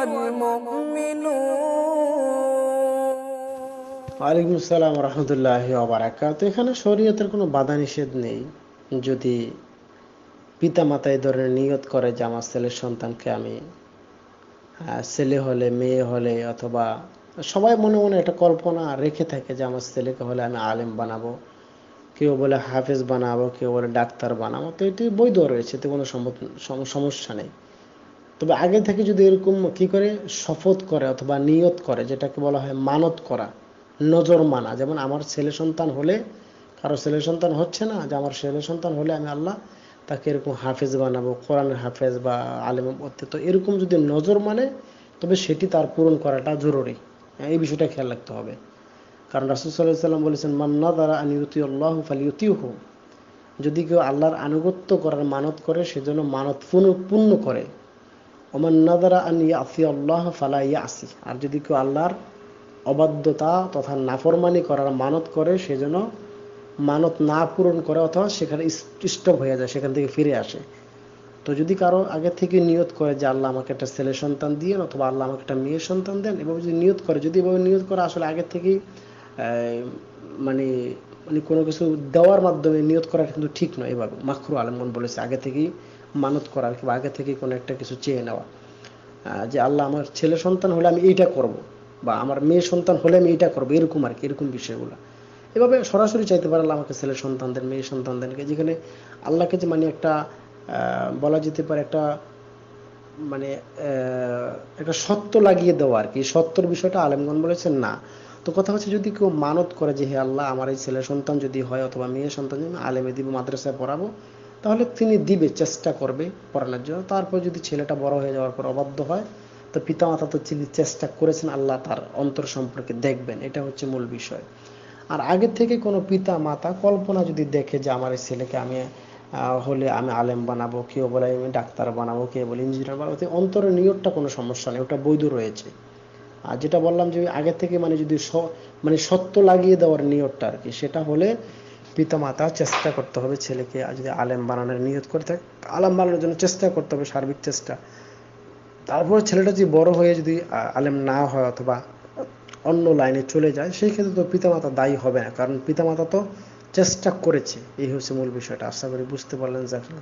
ওয়ালাইকুম আসসালাম রহমতুল্লাহ ওবরাকাত এখানে শরীয়তের কোনো বাধা নিষেধ নেই যদি পিতা মাতা এই ধরনের নিয়ত করে যে আমার ছেলের সন্তানকে আমি ছেলে হলে মেয়ে হলে অথবা সবাই মনে মনে একটা কল্পনা রেখে থাকে যে আমার ছেলেকে হলে আমি আলেম বানাবো কেউ বলে হাফেজ বানাবো কেউ বলে ডাক্তার বানাবো তো এটি বৈধ রয়েছে এতে কোনো সমস্যা নেই তবে আগে থেকে যদি এরকম কি করে শপথ করে অথবা নিয়ত করে যেটাকে বলা হয় মানত করা নজর মানা যেমন আমার ছেলে সন্তান হলে কারো ছেলে সন্তান হচ্ছে না যে আমার ছেলে সন্তান হলে আমি আল্লাহ তাকে এরকম হাফেজ বানাবো কোরআনের হাফেজ বা আলেম তো এরকম যদি নজর মানে তবে সেটি তার পূরণ করাটা জরুরি এই বিষয়টা খেয়াল রাখতে হবে কারণ রাসুলসাল্লাহ সাল্লাম বলেছেন মান্না দ্বারা আনিউতি আল্লাহ ফালিউতিউহ যদি কেউ আল্লাহর আনুগত্য করার মানত করে সেজন্য মানত পূর্ণ করে ওমান নাদারা আন ইয়াসি আল্লাহ ফালা ইয়াসি আর যদি কেউ আল্লাহর অবাধ্যতা তথা নাফরমানি করার মানত করে সেজন্য মানত না পূরণ করে অথবা সেখানে স্টপ হয়ে যায় সেখান থেকে ফিরে আসে তো যদি কারো আগে থেকে নিয়ত করে যে আল্লাহ আমাকে একটা ছেলে সন্তান দিয়ে অথবা আল্লাহ আমাকে একটা মেয়ের সন্তান দেন এভাবে যদি নিয়ত করে যদি এভাবে নিয়ত করে আসলে আগে থেকেই মানে মানে কোনো কিছু দেওয়ার মাধ্যমে নিয়ত করা কিন্তু ঠিক নয় এভাবে মাখরু আলমগন বলেছে আগে থেকেই মানত করা কিংবা আগে থেকে কোনো একটা কিছু চেয়ে নেওয়া যে আল্লাহ আমার ছেলে সন্তান হলে আমি এইটা করব বা আমার মেয়ে সন্তান হলে আমি এইটা করবো এরকম আর কি এরকম বিষয়গুলো এভাবে সরাসরি চাইতে পারে আল্লাহ আমাকে ছেলে সন্তানদের মেয়ে সন্তানদেরকে যেখানে আল্লাহকে যে মানে একটা বলা যেতে পারে একটা মানে একটা সত্য লাগিয়ে দেওয়া আর কি সত্যর বিষয়টা আলেমগন বলেছেন না তো কথা হচ্ছে যদি কেউ মানত করে যে হে আল্লাহ আমার এই ছেলে সন্তান যদি হয় অথবা মেয়ে সন্তান যদি আলেমে দিব মাদ্রাসায় পড়াবো তাহলে তিনি দিবে চেষ্টা করবে পড়ানোর জন্য তারপর যদি ছেলেটা বড় হয়ে যাওয়ার পর অবাধ্য হয় তো পিতা মাতা তো তিনি চেষ্টা করেছেন আল্লাহ তার অন্তর সম্পর্কে দেখবেন এটা হচ্ছে মূল বিষয় আর আগে থেকে কোনো পিতা মাতা কল্পনা যদি দেখে যে আমার এই ছেলেকে আমি হলে আমি আলেম বানাবো কেউ বলে আমি ডাক্তার বানাবো কেউ বলে ইঞ্জিনিয়ার বানাবো অন্তরের নিয়োগটা কোনো সমস্যা নেই ওটা বৈধ রয়েছে আর যেটা বললাম যে আগে থেকে মানে যদি মানে সত্য লাগিয়ে দেওয়ার নিয়োগটা আর কি সেটা হলে পিতামাতা চেষ্টা করতে হবে ছেলেকে যদি আলেম বানানোর নিয়ত করে থাকে আলেম বানানোর জন্য চেষ্টা করতে হবে সার্বিক চেষ্টা তারপর ছেলেটা যদি বড় হয়ে যদি আলেম না হয় অথবা অন্য লাইনে চলে যায় সেই ক্ষেত্রে তো পিতামাতা দায়ী হবে না কারণ পিতামাতা তো চেষ্টা করেছে এই হচ্ছে মূল বিষয়টা আশা করি বুঝতে পারলেন জাকির